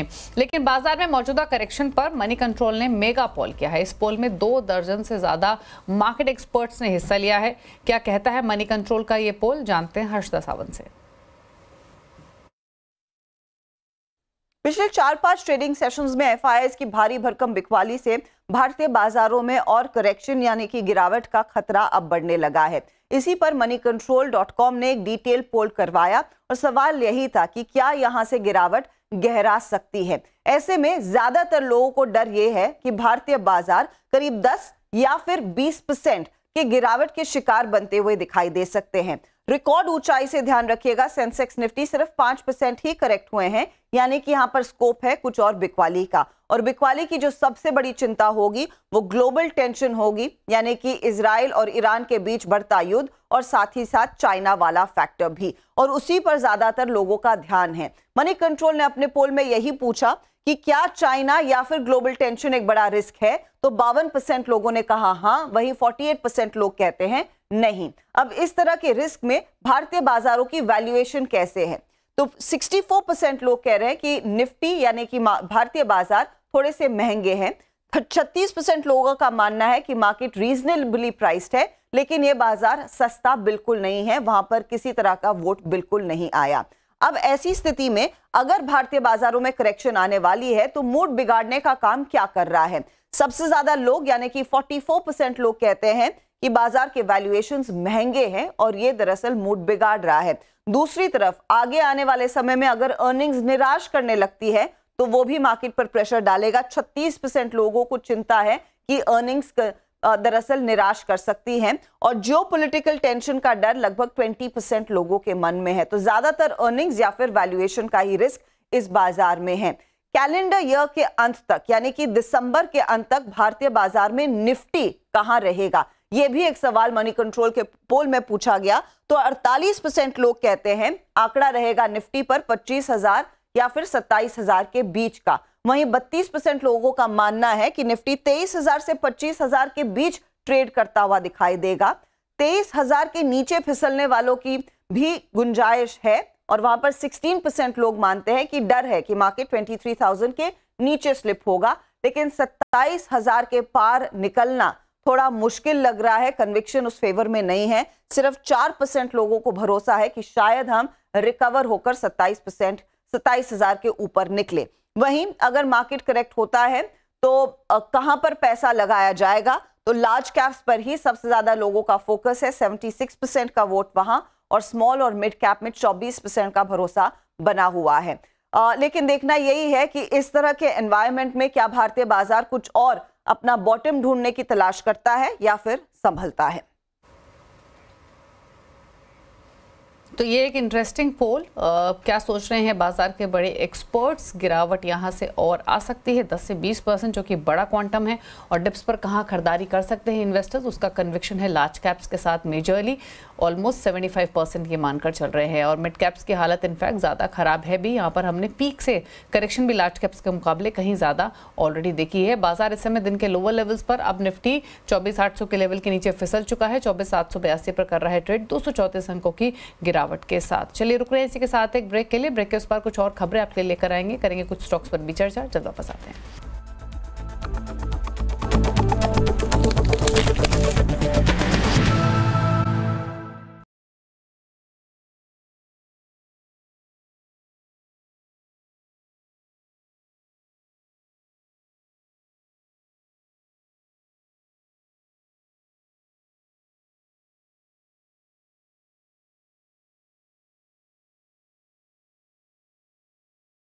लेकिन बाजार में मौजूदा करेक्शन पर मनी कंट्रोल ने मेगा पोल किया है इस पोल में दो दर्जन से ज्यादा मार्केट एक्सपर्ट्स ने हिस्सा लिया है क्या कहता है मनी कंट्रोल का ये पोल जानते हैं हर्षदा सावंत से पिछले चार पांच ट्रेडिंग सेशंस में एफआईआईस की भारी भरकम बिकवाली से भारतीय बाजारों में और करेक्शन यानी कि गिरावट का खतरा अब बढ़ने लगा है इसी पर मनी कंट्रोल डॉट कॉम ने एक डिटेल पोल करवाया और सवाल यही था कि क्या यहां से गिरावट गहरा सकती है ऐसे में ज्यादातर लोगों को डर यह है कि भारतीय बाजार करीब 10 या फिर 20 परसेंट के गिरावट के शिकार बनते हुए दिखाई दे सकते हैं रिकॉर्ड ऊंचाई से ध्यान रखिएगा सेंसेक्स निफ्टी सिर्फ पांच परसेंट ही करेक्ट हुए हैं यानी कि यहाँ पर स्कोप है कुछ और बिकवाली का और बिकवाली की जो सबसे बड़ी चिंता होगी वो ग्लोबल टेंशन होगी यानी कि इसराइल और ईरान के बीच बढ़ता युद्ध और साथ ही साथ चाइना वाला फैक्टर भी और उसी पर ज्यादातर लोगों का ध्यान है मनी कंट्रोल ने अपने पोल में यही पूछा कि क्या चाइना या फिर ग्लोबल टेंशन एक बड़ा रिस्क है तो बावन परसेंट लोगों ने कहा हाँ वही फोर्टी परसेंट लोग कहते हैं नहीं अब इस तरह के रिस्क में भारतीय बाजारों की वैल्यूएशन कैसे है तो 64 परसेंट लोग कह रहे हैं कि निफ्टी यानी कि भारतीय बाजार थोड़े से महंगे हैं छत्तीस परसेंट लोगों का मानना है कि मार्केट रीजनेबली प्राइस्ड है लेकिन ये बाजार सस्ता बिल्कुल नहीं है वहां पर किसी तरह का वोट बिल्कुल नहीं आया अब ऐसी स्थिति में अगर भारतीय बाजारों में करेक्शन आने वाली है तो मूड बिगाड़ने का काम क्या कर रहा है सबसे ज्यादा लोग यानी कि 44 परसेंट लोग कहते हैं कि बाजार के वैल्यूएशन महंगे हैं और ये दरअसल मूड बिगाड़ रहा है दूसरी तरफ आगे आने वाले समय में अगर अर्निंग्स निराश करने लगती है तो वो भी मार्केट पर प्रेशर डालेगा 36 परसेंट लोगों को चिंता है कि अर्निंग्स दरअसल निराश कर सकती हैं और जो पॉलिटिकल टेंशन का डर लगभग 20 परसेंट लोगों के मन में है तो ज्यादातर अर्निंग्स या फिर वैल्यूएशन का ही रिस्क इस बाजार में है कैलेंडर ईयर के अंत तक यानी कि दिसंबर के अंत तक भारतीय बाजार में निफ्टी कहां रहेगा यह भी एक सवाल मनी कंट्रोल के पोल में पूछा गया तो 48 परसेंट लोग कहते हैं आंकड़ा रहेगा निफ्टी पर पच्चीस हजार या फिर सत्ताईस हजार के बीच का वहीं 32 परसेंट लोगों का मानना है कि निफ्टी तेईस हजार से पच्चीस हजार के बीच ट्रेड करता हुआ दिखाई देगा तेईस हजार के नीचे फिसलने वालों की भी गुंजाइश है और वहां पर 16 परसेंट लोग मानते हैं कि डर है कि मार्केट 23,000 के नीचे स्लिप होगा लेकिन 27,000 के पार निकलना थोड़ा मुश्किल लग रहा है कन्विक्शन उस फेवर में नहीं है सिर्फ 4 परसेंट लोगों को भरोसा है कि शायद हम रिकवर होकर 27 परसेंट सत्ताईस के ऊपर निकले वहीं अगर मार्केट करेक्ट होता है तो कहां पर पैसा लगाया जाएगा तो लार्ज कैप्स पर ही सबसे ज्यादा लोगों का फोकस है 76 परसेंट का वोट वहां और स्मॉल और मिड कैप में 24 परसेंट का भरोसा बना हुआ है आ, लेकिन देखना यही है कि इस तरह के एनवायरमेंट में क्या भारतीय बाजार कुछ और अपना बॉटम ढूंढने की तलाश करता है या फिर संभलता है तो ये एक इंटरेस्टिंग पोल क्या सोच रहे हैं बाजार के बड़े एक्सपर्ट्स गिरावट यहाँ से और आ सकती है 10 से 20 परसेंट जो कि बड़ा क्वांटम है और डिप्स पर कहाँ खरीदारी कर सकते हैं इन्वेस्टर्स उसका कन्विक्शन है लार्ज कैप्स के साथ मेजरली ऑलमोस्ट 75 परसेंट ये मानकर चल रहे हैं और मिड कैप्स की हालत इनफैक्ट ज़्यादा ख़राब है भी यहाँ पर हमने पीक से करेक्शन भी लार्ज कैप्स के मुकाबले कहीं ज़्यादा ऑलरेडी देखी है बाजार इस समय दिन के लोअर लेवल्स पर अब निफ्टी चौबीस के लेवल के नीचे फिसल चुका है चौबीस पर कर रहा है ट्रेड दो अंकों की गिरावट गिरावट के साथ चलिए रुक रहे हैं इसी के साथ एक ब्रेक के लिए ब्रेक के उस पर कुछ और खबरें आपके लिए लेकर आएंगे करेंगे कुछ स्टॉक्स पर भी चर्चा जल्द वापस आते हैं